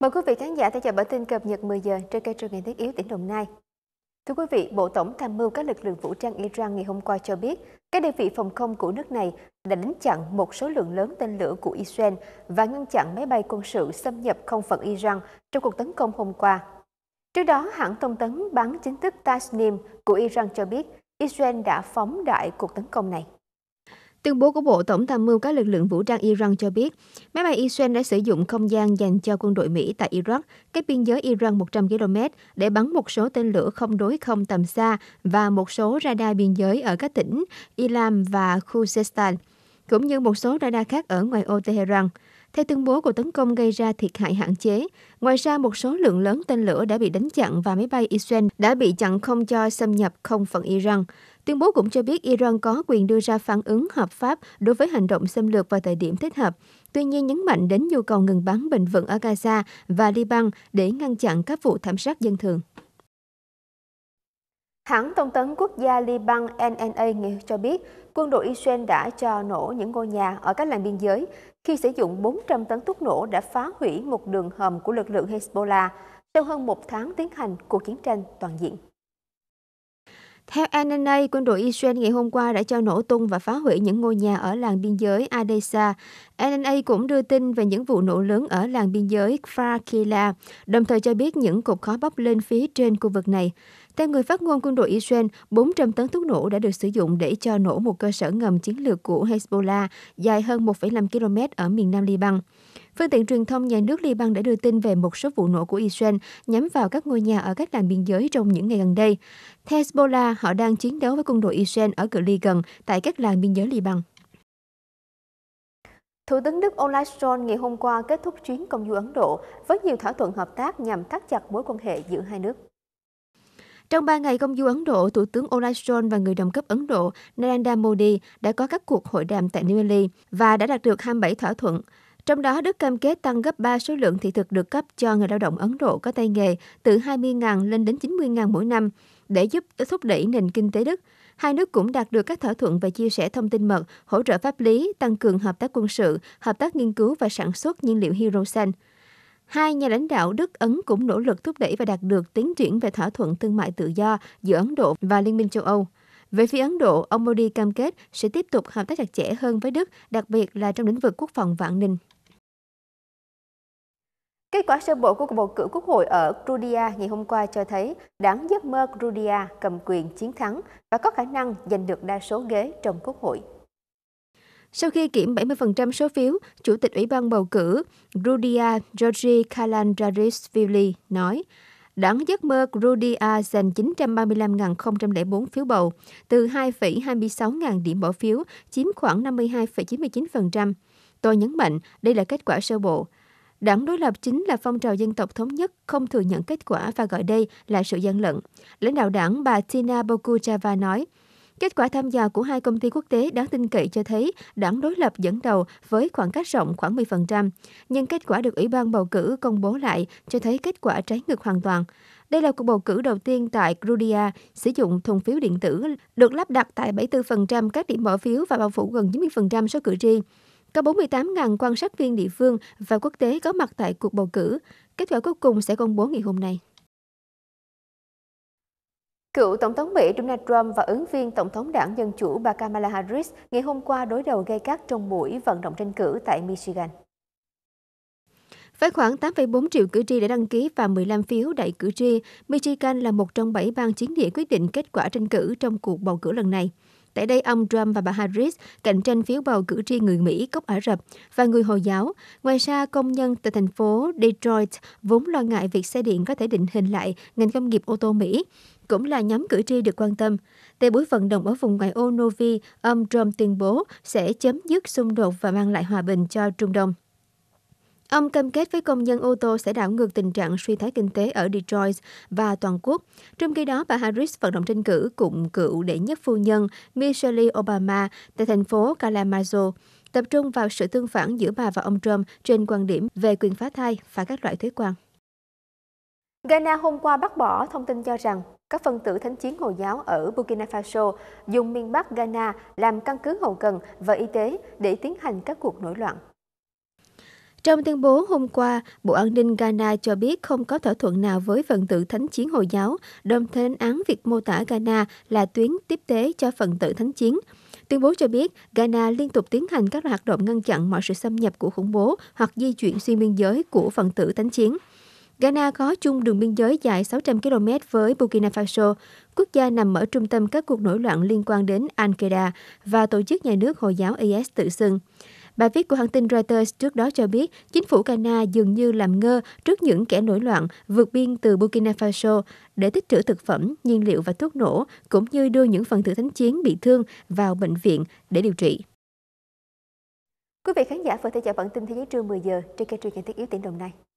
Mời quý vị khán giả theo dõi bản tin cập nhật 10 giờ trên kênh truyền hình thiết yếu tỉnh Đồng Nai. Thưa quý vị, Bộ Tổng tham mưu các lực lượng vũ trang Iran ngày hôm qua cho biết, các đơn vị phòng không của nước này đã đánh chặn một số lượng lớn tên lửa của Israel và ngăn chặn máy bay quân sự xâm nhập không phận Iran trong cuộc tấn công hôm qua. Trước đó, hãng thông tấn bán chính thức Tasnim của Iran cho biết Israel đã phóng đại cuộc tấn công này. Tuyên bố của Bộ Tổng tham mưu các lực lượng vũ trang Iran cho biết, máy bay Israel đã sử dụng không gian dành cho quân đội Mỹ tại Iraq, cách biên giới Iran 100 km, để bắn một số tên lửa không đối không tầm xa và một số radar biên giới ở các tỉnh Ilam và Khuzestan, cũng như một số radar khác ở ngoài ô Tehran. Theo tuyên bố của tấn công gây ra thiệt hại hạn chế, ngoài ra một số lượng lớn tên lửa đã bị đánh chặn và máy bay Israel đã bị chặn không cho xâm nhập không phận Iran. Tuyên bố cũng cho biết Iran có quyền đưa ra phản ứng hợp pháp đối với hành động xâm lược vào thời điểm thích hợp, tuy nhiên nhấn mạnh đến nhu cầu ngừng bắn bình vững ở Gaza và Liban để ngăn chặn các vụ thảm sát dân thường. Hãng thông tấn quốc gia Liban NNA cho biết quân đội Israel đã cho nổ những ngôi nhà ở các làng biên giới khi sử dụng 400 tấn thuốc nổ đã phá hủy một đường hầm của lực lượng Hezbollah sau hơn một tháng tiến hành cuộc chiến tranh toàn diện. Theo ANNA, quân đội Israel ngày hôm qua đã cho nổ tung và phá hủy những ngôi nhà ở làng biên giới Adesa. ANNA cũng đưa tin về những vụ nổ lớn ở làng biên giới Kfar Kila, đồng thời cho biết những cục khói bốc lên phía trên khu vực này. Theo người phát ngôn quân đội Israel, 400 tấn thuốc nổ đã được sử dụng để cho nổ một cơ sở ngầm chiến lược của Hezbollah dài hơn 1,5 km ở miền nam Liban. Phương tiện truyền thông nhà nước Liban đã đưa tin về một số vụ nổ của Israel nhắm vào các ngôi nhà ở các làng biên giới trong những ngày gần đây. Theo Hezbollah, họ đang chiến đấu với quân đội Israel ở cự ly gần tại các làng biên giới Liban. Thủ tướng Đức Olaf Scholz ngày hôm qua kết thúc chuyến công du Ấn Độ với nhiều thỏa thuận hợp tác nhằm thắt chặt mối quan hệ giữa hai nước. Trong 3 ngày công du Ấn Độ, Thủ tướng Olaf Scholz và người đồng cấp Ấn Độ Narendra Modi đã có các cuộc hội đàm tại New Delhi và đã đạt được 27 thỏa thuận. Trong đó, Đức cam kết tăng gấp 3 số lượng thị thực được cấp cho người lao động Ấn Độ có tay nghề từ 20.000 lên đến 90.000 mỗi năm để giúp thúc đẩy nền kinh tế Đức. Hai nước cũng đạt được các thỏa thuận về chia sẻ thông tin mật, hỗ trợ pháp lý, tăng cường hợp tác quân sự, hợp tác nghiên cứu và sản xuất nhiên liệu hydro Hai nhà lãnh đạo Đức Ấn cũng nỗ lực thúc đẩy và đạt được tiến triển về thỏa thuận thương mại tự do giữa Ấn Độ và Liên minh châu Âu. Về phía Ấn Độ, ông Modi cam kết sẽ tiếp tục hợp tác chặt chẽ hơn với Đức, đặc biệt là trong lĩnh vực quốc phòng vạn ninh. Kết quả sơ bộ của cuộc bầu cử quốc hội ở Georgia ngày hôm qua cho thấy đảng giấc mơ Georgia cầm quyền chiến thắng và có khả năng giành được đa số ghế trong quốc hội. Sau khi kiểm 70% số phiếu, Chủ tịch Ủy ban bầu cử Rudia Georgi Kalandarisvili nói, Đảng giấc mơ Grudia giành 935.004 phiếu bầu, từ 2,26 ngàn điểm bỏ phiếu, chiếm khoảng 52,99%. Tôi nhấn mạnh, đây là kết quả sơ bộ. Đảng đối lập chính là phong trào dân tộc thống nhất, không thừa nhận kết quả và gọi đây là sự gian lận. Lãnh đạo đảng bà Tina Bokuchava nói, Kết quả tham gia của hai công ty quốc tế đáng tin cậy cho thấy đảng đối lập dẫn đầu với khoảng cách rộng khoảng 10%, nhưng kết quả được Ủy ban bầu cử công bố lại cho thấy kết quả trái ngược hoàn toàn. Đây là cuộc bầu cử đầu tiên tại Georgia sử dụng thùng phiếu điện tử được lắp đặt tại 74% các điểm bỏ phiếu và bao phủ gần 90% số cử tri. Có 48.000 quan sát viên địa phương và quốc tế có mặt tại cuộc bầu cử. Kết quả cuối cùng sẽ công bố ngày hôm nay. Cựu Tổng thống Mỹ Donald Trump và ứng viên Tổng thống đảng Dân Chủ bà Kamala Harris ngày hôm qua đối đầu gây gắt trong buổi vận động tranh cử tại Michigan. Với khoảng 8,4 triệu cử tri đã đăng ký và 15 phiếu đại cử tri, Michigan là một trong 7 bang chiến địa quyết định kết quả tranh cử trong cuộc bầu cử lần này. Tại đây, ông Trump và bà Harris cạnh tranh phiếu bầu cử tri người Mỹ gốc Ả Rập và người Hồi giáo. Ngoài ra, công nhân tại thành phố Detroit vốn lo ngại việc xe điện có thể định hình lại ngành công nghiệp ô tô Mỹ cũng là nhóm cử tri được quan tâm. Tại buổi vận động ở vùng ngoại ô Novi, ông Trump tuyên bố sẽ chấm dứt xung đột và mang lại hòa bình cho Trung Đông. Ông cam kết với công nhân ô tô sẽ đảo ngược tình trạng suy thoái kinh tế ở Detroit và toàn quốc. Trong khi đó, bà Harris vận động tranh cử cùng cựu đệ nhất phu nhân Michelle Obama tại thành phố Kalamazoo, tập trung vào sự tương phản giữa bà và ông Trump trên quan điểm về quyền phá thai và các loại thuế quan. Ghana hôm qua bác bỏ thông tin cho rằng các phân tử thánh chiến Hồi giáo ở Burkina Faso dùng miền Bắc Ghana làm căn cứ hậu cần và y tế để tiến hành các cuộc nổi loạn. Trong tuyên bố hôm qua, Bộ An ninh Ghana cho biết không có thỏa thuận nào với phần tử thánh chiến Hồi giáo, đồng thời lên án việc mô tả Ghana là tuyến tiếp tế cho phần tử thánh chiến. Tuyên bố cho biết, Ghana liên tục tiến hành các hoạt động ngăn chặn mọi sự xâm nhập của khủng bố hoặc di chuyển xuyên biên giới của phần tử thánh chiến. Ghana có chung đường biên giới dài 600 km với Burkina Faso, quốc gia nằm ở trung tâm các cuộc nổi loạn liên quan đến Al-Qaeda và tổ chức nhà nước Hồi giáo IS tự xưng. Bài viết của hãng tin Reuters trước đó cho biết, chính phủ Ghana dường như làm ngơ trước những kẻ nổi loạn vượt biên từ Burkina Faso để tích trữ thực phẩm, nhiên liệu và thuốc nổ, cũng như đưa những phần tử thánh chiến bị thương vào bệnh viện để điều trị. Quý vị khán giả vừa theo dõi bản tin thế giới trưa 10 giờ trên kênh truyền hình thiết yếu tỉnh Đồng Nai.